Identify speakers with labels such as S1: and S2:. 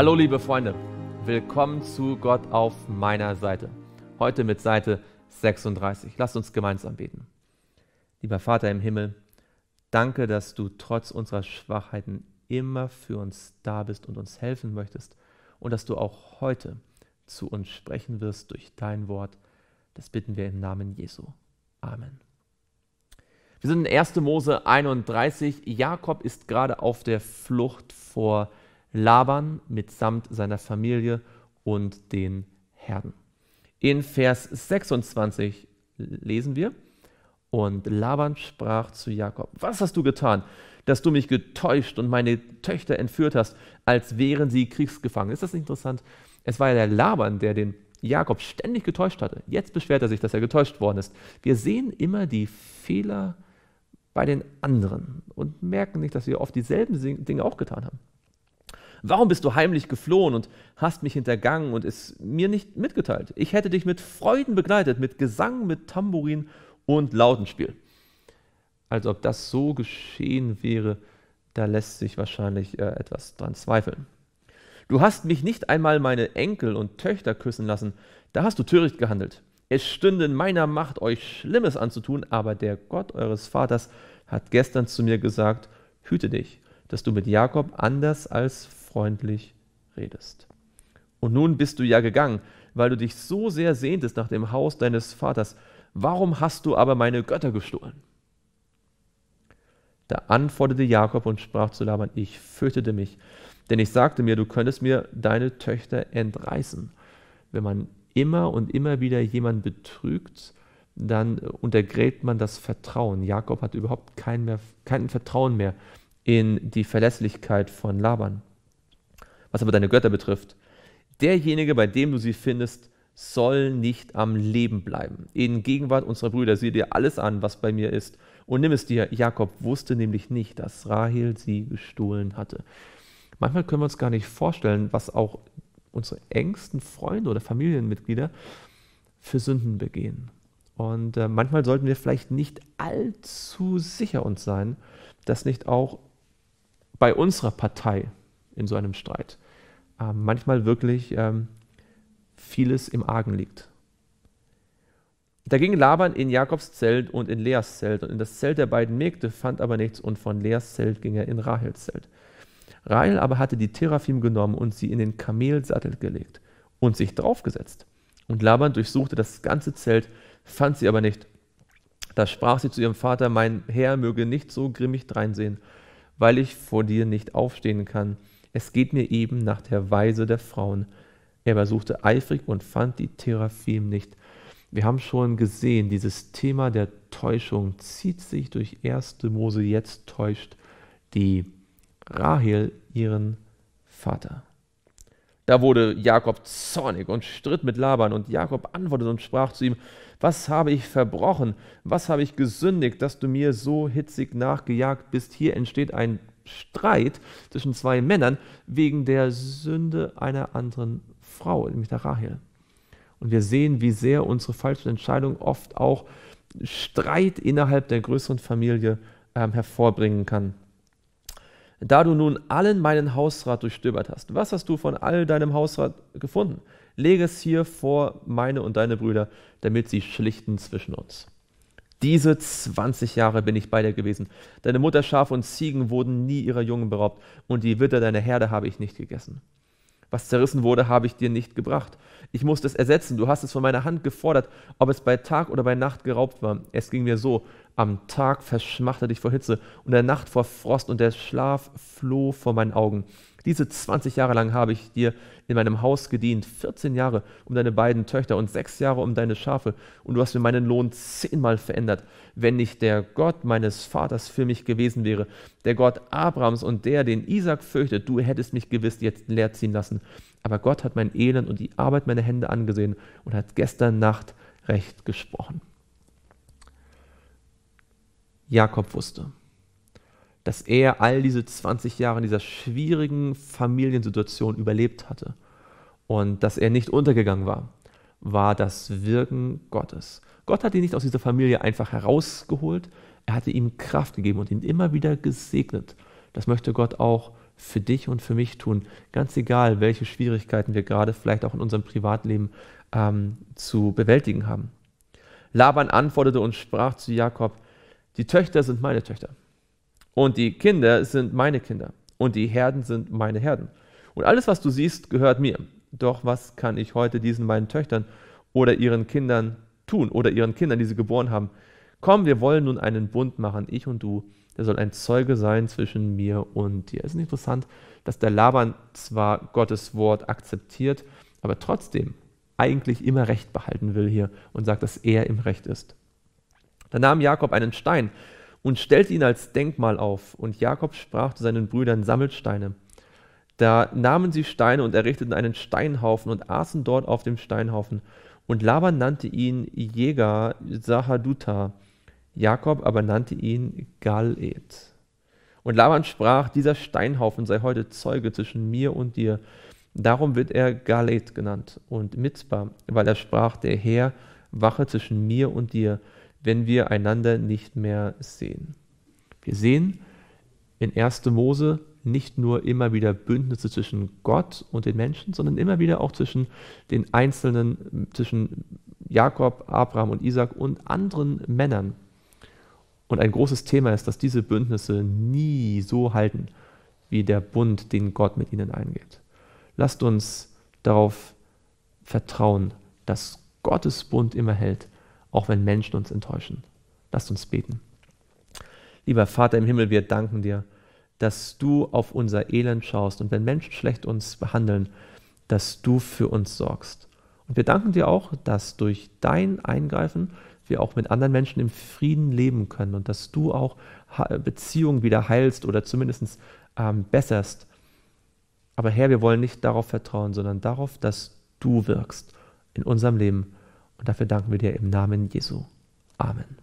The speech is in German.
S1: Hallo liebe Freunde, willkommen zu Gott auf meiner Seite. Heute mit Seite 36. Lasst uns gemeinsam beten. Lieber Vater im Himmel, danke, dass du trotz unserer Schwachheiten immer für uns da bist und uns helfen möchtest und dass du auch heute zu uns sprechen wirst durch dein Wort. Das bitten wir im Namen Jesu. Amen. Wir sind in 1. Mose 31. Jakob ist gerade auf der Flucht vor Gott. Laban mitsamt seiner Familie und den Herden. In Vers 26 lesen wir, und Laban sprach zu Jakob, was hast du getan, dass du mich getäuscht und meine Töchter entführt hast, als wären sie Kriegsgefangen? Ist das nicht interessant? Es war ja der Laban, der den Jakob ständig getäuscht hatte. Jetzt beschwert er sich, dass er getäuscht worden ist. Wir sehen immer die Fehler bei den anderen und merken nicht, dass wir oft dieselben Dinge auch getan haben. Warum bist du heimlich geflohen und hast mich hintergangen und es mir nicht mitgeteilt? Ich hätte dich mit Freuden begleitet, mit Gesang, mit Tambourin und Lautenspiel. Als ob das so geschehen wäre, da lässt sich wahrscheinlich äh, etwas dran zweifeln. Du hast mich nicht einmal meine Enkel und Töchter küssen lassen, da hast du töricht gehandelt. Es stünde in meiner Macht, euch Schlimmes anzutun, aber der Gott eures Vaters hat gestern zu mir gesagt, hüte dich, dass du mit Jakob anders als freundlich redest. Und nun bist du ja gegangen, weil du dich so sehr sehntest nach dem Haus deines Vaters. Warum hast du aber meine Götter gestohlen? Da antwortete Jakob und sprach zu Laban, ich fürchtete mich, denn ich sagte mir, du könntest mir deine Töchter entreißen. Wenn man immer und immer wieder jemanden betrügt, dann untergräbt man das Vertrauen. Jakob hat überhaupt kein, mehr, kein Vertrauen mehr in die Verlässlichkeit von Laban was aber deine Götter betrifft, derjenige, bei dem du sie findest, soll nicht am Leben bleiben. In Gegenwart unserer Brüder sieh dir alles an, was bei mir ist, und nimm es dir. Jakob wusste nämlich nicht, dass Rahel sie gestohlen hatte. Manchmal können wir uns gar nicht vorstellen, was auch unsere engsten Freunde oder Familienmitglieder für Sünden begehen. Und äh, manchmal sollten wir vielleicht nicht allzu sicher uns sein, dass nicht auch bei unserer Partei in so einem Streit. Ähm, manchmal wirklich ähm, vieles im Argen liegt. Da ging Laban in Jakobs Zelt und in Leas Zelt und in das Zelt der beiden Mägde, fand aber nichts und von Leas Zelt ging er in Rahels Zelt. Rahel aber hatte die Teraphim genommen und sie in den Kamelsattel gelegt und sich draufgesetzt. Und Laban durchsuchte das ganze Zelt, fand sie aber nicht. Da sprach sie zu ihrem Vater, mein Herr möge nicht so grimmig dreinsehen, weil ich vor dir nicht aufstehen kann, es geht mir eben nach der Weise der Frauen. Er aber eifrig und fand die Teraphim nicht. Wir haben schon gesehen, dieses Thema der Täuschung zieht sich durch 1. Mose. Jetzt täuscht die Rahel ihren Vater. Da wurde Jakob zornig und stritt mit Laban, und Jakob antwortete und sprach zu ihm: Was habe ich verbrochen? Was habe ich gesündigt, dass du mir so hitzig nachgejagt bist? Hier entsteht ein Streit zwischen zwei Männern wegen der Sünde einer anderen Frau, nämlich der Rahel. Und wir sehen, wie sehr unsere falschen Entscheidungen oft auch Streit innerhalb der größeren Familie ähm, hervorbringen kann. Da du nun allen meinen Hausrat durchstöbert hast, was hast du von all deinem Hausrat gefunden? Lege es hier vor meine und deine Brüder, damit sie schlichten zwischen uns. Diese 20 Jahre bin ich bei dir gewesen. Deine Mutter, Schafe und Ziegen wurden nie ihrer Jungen beraubt, und die Witter deiner Herde habe ich nicht gegessen. Was zerrissen wurde, habe ich dir nicht gebracht. Ich musste es ersetzen. Du hast es von meiner Hand gefordert, ob es bei Tag oder bei Nacht geraubt war. Es ging mir so. Am Tag verschmachtete ich vor Hitze und der Nacht vor Frost und der Schlaf floh vor meinen Augen. Diese 20 Jahre lang habe ich dir in meinem Haus gedient, 14 Jahre um deine beiden Töchter und 6 Jahre um deine Schafe, und du hast mir meinen Lohn zehnmal verändert. Wenn nicht der Gott meines Vaters für mich gewesen wäre, der Gott Abrahams und der, den Isaac fürchtet, du hättest mich gewiss jetzt leer ziehen lassen. Aber Gott hat mein Elend und die Arbeit meiner Hände angesehen und hat gestern Nacht recht gesprochen. Jakob wusste, dass er all diese 20 Jahre in dieser schwierigen Familiensituation überlebt hatte und dass er nicht untergegangen war, war das Wirken Gottes. Gott hat ihn nicht aus dieser Familie einfach herausgeholt, er hatte ihm Kraft gegeben und ihn immer wieder gesegnet. Das möchte Gott auch für dich und für mich tun, ganz egal, welche Schwierigkeiten wir gerade vielleicht auch in unserem Privatleben ähm, zu bewältigen haben. Laban antwortete und sprach zu Jakob, die Töchter sind meine Töchter und die Kinder sind meine Kinder. Und die Herden sind meine Herden. Und alles, was du siehst, gehört mir. Doch was kann ich heute diesen meinen Töchtern oder ihren Kindern tun oder ihren Kindern, die sie geboren haben? Komm, wir wollen nun einen Bund machen, ich und du. Der soll ein Zeuge sein zwischen mir und dir. Es ist interessant, dass der Laban zwar Gottes Wort akzeptiert, aber trotzdem eigentlich immer Recht behalten will hier und sagt, dass er im Recht ist. Da nahm Jakob einen Stein und stellte ihn als Denkmal auf. Und Jakob sprach zu seinen Brüdern, sammelt Steine. Da nahmen sie Steine und errichteten einen Steinhaufen und aßen dort auf dem Steinhaufen. Und Laban nannte ihn Jäger Sahaduta, Jakob aber nannte ihn Galet. Und Laban sprach, dieser Steinhaufen sei heute Zeuge zwischen mir und dir. Darum wird er Galet genannt und Mitzbah, weil er sprach, der Herr wache zwischen mir und dir wenn wir einander nicht mehr sehen. Wir sehen in 1. Mose nicht nur immer wieder Bündnisse zwischen Gott und den Menschen, sondern immer wieder auch zwischen den einzelnen, zwischen Jakob, Abraham und Isaac und anderen Männern. Und ein großes Thema ist, dass diese Bündnisse nie so halten, wie der Bund, den Gott mit ihnen eingeht. Lasst uns darauf vertrauen, dass Gottes Bund immer hält auch wenn Menschen uns enttäuschen. Lasst uns beten. Lieber Vater im Himmel, wir danken dir, dass du auf unser Elend schaust und wenn Menschen schlecht uns behandeln, dass du für uns sorgst. Und wir danken dir auch, dass durch dein Eingreifen wir auch mit anderen Menschen im Frieden leben können und dass du auch Beziehungen wieder heilst oder zumindest ähm, besserst. Aber Herr, wir wollen nicht darauf vertrauen, sondern darauf, dass du wirkst in unserem Leben und dafür danken wir dir im Namen Jesu. Amen.